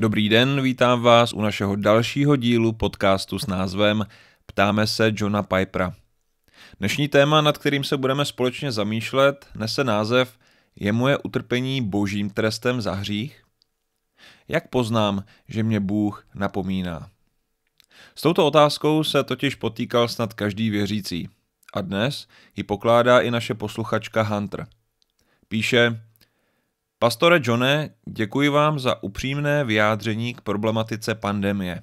Dobrý den, vítám vás u našeho dalšího dílu podcastu s názvem Ptáme se Johna Pipera. Dnešní téma, nad kterým se budeme společně zamýšlet, nese název Je moje utrpení božím trestem za hřích? Jak poznám, že mě Bůh napomíná? S touto otázkou se totiž potýkal snad každý věřící. A dnes ji pokládá i naše posluchačka Hunter. Píše, Pastore Johne, děkuji vám za upřímné vyjádření k problematice pandemie.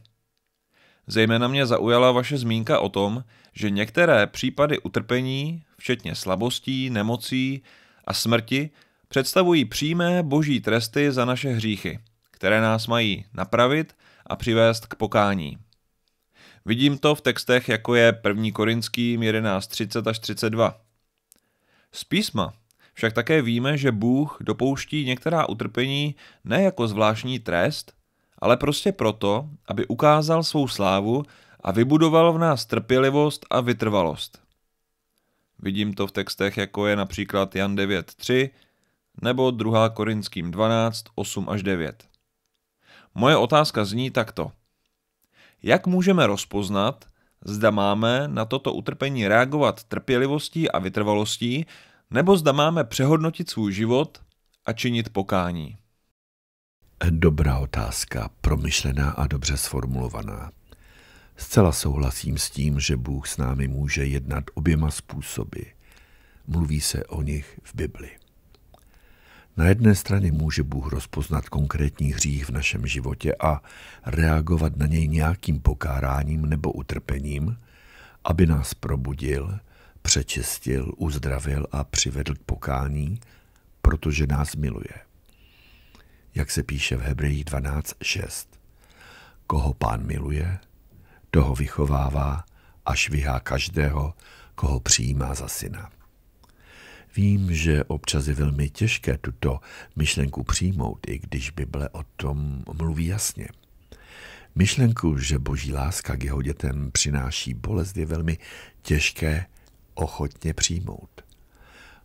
Zejména mě zaujala vaše zmínka o tom, že některé případy utrpení, včetně slabostí, nemocí a smrti, představují přímé boží tresty za naše hříchy, které nás mají napravit a přivést k pokání. Vidím to v textech, jako je 1. Korinským 11.30 až 32. Z písma však také víme, že Bůh dopouští některá utrpení ne jako zvláštní trest, ale prostě proto, aby ukázal svou slávu a vybudoval v nás trpělivost a vytrvalost. Vidím to v textech, jako je například Jan 9.3 nebo 2. Korinským 12, 8 až 9. Moje otázka zní takto. Jak můžeme rozpoznat, zda máme na toto utrpení reagovat trpělivostí a vytrvalostí, nebo zda máme přehodnotit svůj život a činit pokání? Dobrá otázka, promyšlená a dobře sformulovaná. Zcela souhlasím s tím, že Bůh s námi může jednat oběma způsoby. Mluví se o nich v Bibli. Na jedné straně může Bůh rozpoznat konkrétní hřích v našem životě a reagovat na něj nějakým pokáráním nebo utrpením, aby nás probudil přečistil, uzdravil a přivedl k pokání, protože nás miluje. Jak se píše v Hebrejích 12.6. Koho pán miluje, toho vychovává, až vyhá každého, koho přijímá za syna. Vím, že občas je velmi těžké tuto myšlenku přijmout, i když Bible o tom mluví jasně. Myšlenku, že boží láska k jeho dětem přináší bolest, je velmi těžké ochotně přijmout.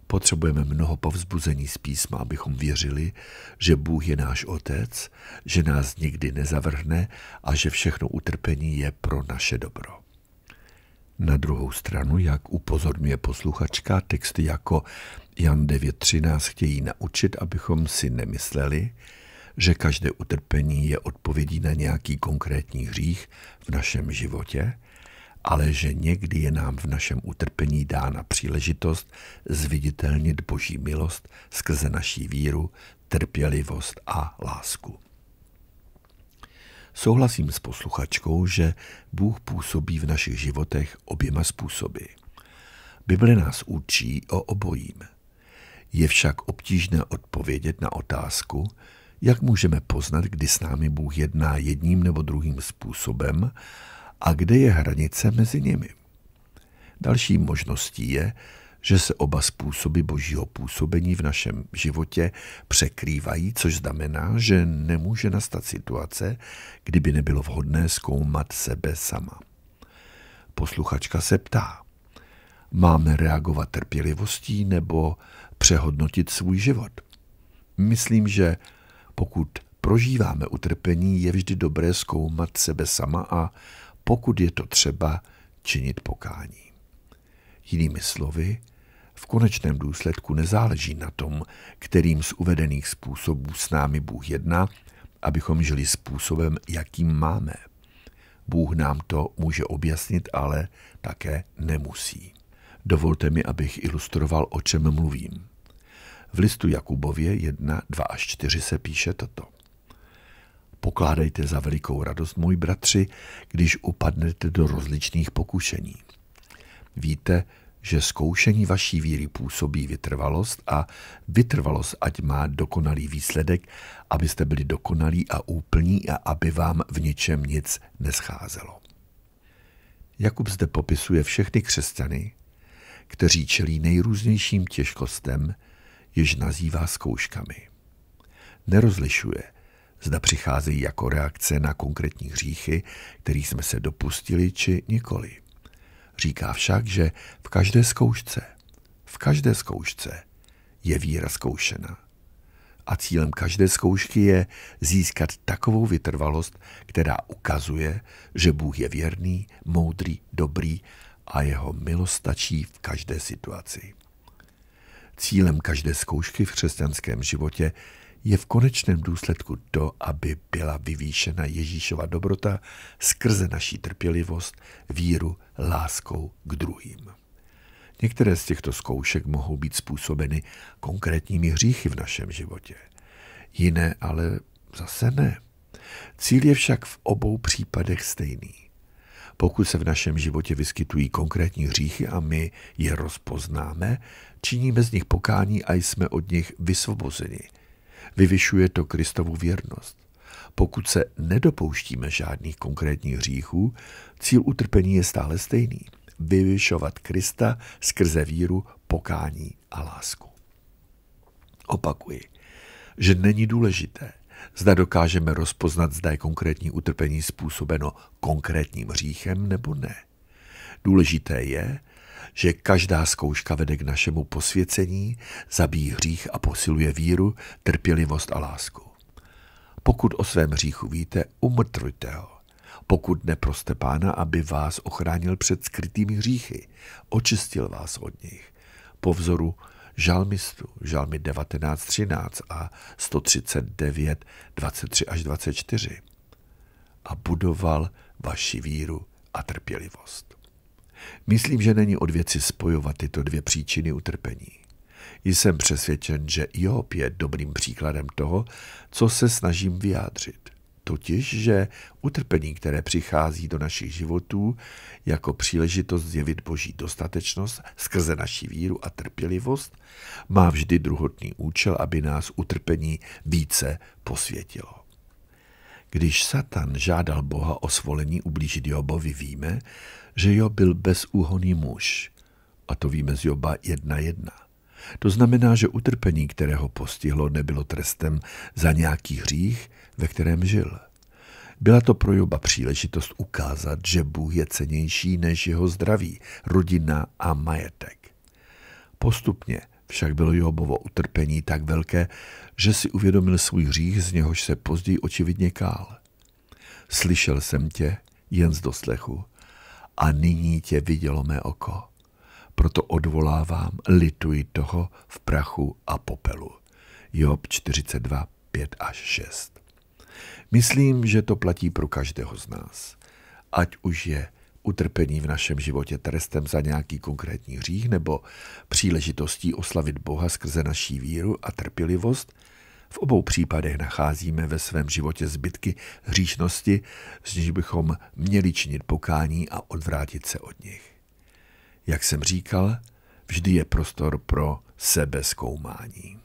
Potřebujeme mnoho povzbuzení z písma, abychom věřili, že Bůh je náš Otec, že nás nikdy nezavrhne a že všechno utrpení je pro naše dobro. Na druhou stranu, jak upozorňuje posluchačka, texty jako Jan 9.13 chtějí naučit, abychom si nemysleli, že každé utrpení je odpovědí na nějaký konkrétní hřích v našem životě, ale že někdy je nám v našem utrpení dána příležitost zviditelnit Boží milost skrze naší víru, trpělivost a lásku. Souhlasím s posluchačkou, že Bůh působí v našich životech oběma způsoby. Bible nás učí o obojím. Je však obtížné odpovědět na otázku, jak můžeme poznat, kdy s námi Bůh jedná jedním nebo druhým způsobem a kde je hranice mezi nimi. Další možností je, že se oba způsoby božího působení v našem životě překrývají, což znamená, že nemůže nastat situace, kdyby nebylo vhodné zkoumat sebe sama. Posluchačka se ptá, máme reagovat trpělivostí nebo přehodnotit svůj život? Myslím, že pokud prožíváme utrpení, je vždy dobré zkoumat sebe sama a pokud je to třeba činit pokání. Jinými slovy, v konečném důsledku nezáleží na tom, kterým z uvedených způsobů s námi Bůh jedná, abychom žili způsobem, jakým máme. Bůh nám to může objasnit, ale také nemusí. Dovolte mi, abych ilustroval, o čem mluvím. V listu Jakubově 1, 2 až 4 se píše toto. Pokládejte za velikou radost, můj bratři, když upadnete do rozličných pokušení. Víte, že zkoušení vaší víry působí vytrvalost a vytrvalost ať má dokonalý výsledek, abyste byli dokonalí a úplní a aby vám v ničem nic nescházelo. Jakub zde popisuje všechny křesťany, kteří čelí nejrůznějším těžkostem, jež nazývá zkouškami. Nerozlišuje – zda přicházejí jako reakce na konkrétní hříchy, který jsme se dopustili, či nikoli. Říká však, že v každé zkoušce, v každé zkoušce je víra zkoušena. A cílem každé zkoušky je získat takovou vytrvalost, která ukazuje, že Bůh je věrný, moudrý, dobrý a jeho milost stačí v každé situaci. Cílem každé zkoušky v křesťanském životě je v konečném důsledku to, aby byla vyvýšena Ježíšova dobrota skrze naší trpělivost, víru, láskou k druhým. Některé z těchto zkoušek mohou být způsobeny konkrétními hříchy v našem životě. Jiné ale zase ne. Cíl je však v obou případech stejný. Pokud se v našem životě vyskytují konkrétní hříchy a my je rozpoznáme, činíme z nich pokání a jsme od nich vysvobozeni – Vyvyšuje to Kristovu věrnost. Pokud se nedopouštíme žádných konkrétních hříchů, cíl utrpení je stále stejný. Vyvyšovat Krista skrze víru, pokání a lásku. Opakuji, že není důležité, zda dokážeme rozpoznat, zda je konkrétní utrpení způsobeno konkrétním hříchem nebo ne. Důležité je, že každá zkouška vede k našemu posvěcení, zabíjí hřích a posiluje víru, trpělivost a lásku. Pokud o svém hříchu víte, umrtvujte ho. Pokud neproste pána, aby vás ochránil před skrytými hříchy, očistil vás od nich. Po vzoru žalmistu, žalmy 19.13 a 13923 až 24. A budoval vaši víru a trpělivost. Myslím, že není od věci spojovat tyto dvě příčiny utrpení. Jsem přesvědčen, že Job je dobrým příkladem toho, co se snažím vyjádřit. Totiž, že utrpení, které přichází do našich životů, jako příležitost zjevit Boží dostatečnost skrze naši víru a trpělivost, má vždy druhotný účel, aby nás utrpení více posvětilo. Když Satan žádal Boha o svolení ublížit Jobovi, víme, že Job byl bezúhonný muž. A to víme z Joba 1.1. To znamená, že utrpení, které ho postihlo, nebylo trestem za nějaký hřích, ve kterém žil. Byla to pro Joba příležitost ukázat, že Bůh je cenější než jeho zdraví, rodina a majetek. Postupně však bylo Jobovo utrpení tak velké, že si uvědomil svůj hřích, z něhož se později očividně kál. Slyšel jsem tě jen z doslechu a nyní tě vidělo mé oko. Proto odvolávám, lituji toho v prachu a popelu. Job 42, 5 až 6. Myslím, že to platí pro každého z nás. Ať už je utrpení v našem životě trestem za nějaký konkrétní hřích nebo příležitostí oslavit Boha skrze naší víru a trpělivost, v obou případech nacházíme ve svém životě zbytky hříšnosti, z níž bychom měli činit pokání a odvrátit se od nich. Jak jsem říkal, vždy je prostor pro sebezkoumání.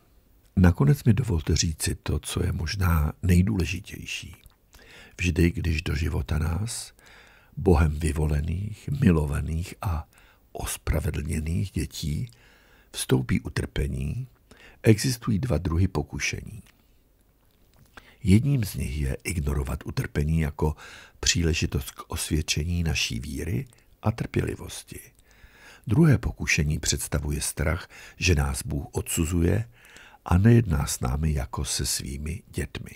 Nakonec mi dovolte říci to, co je možná nejdůležitější. Vždy, když do života nás Bohem vyvolených, milovaných a ospravedlněných dětí vstoupí utrpení, existují dva druhy pokušení. Jedním z nich je ignorovat utrpení jako příležitost k osvědčení naší víry a trpělivosti. Druhé pokušení představuje strach, že nás Bůh odsuzuje a nejedná s námi jako se svými dětmi.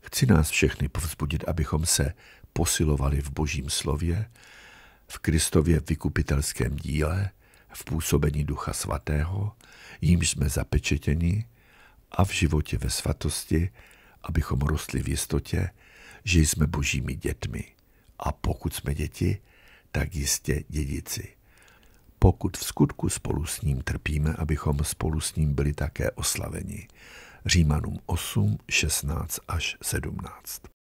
Chci nás všechny povzbudit, abychom se posilovali v božím slově, v Kristově vykupitelském díle, v působení Ducha Svatého, jímž jsme zapečetěni, a v životě ve svatosti, abychom rostli v jistotě, že jsme božími dětmi. A pokud jsme děti, tak jistě dědici. Pokud v skutku spolu s ním trpíme, abychom spolu s ním byli také oslaveni. Římanům 8, 16 až 17.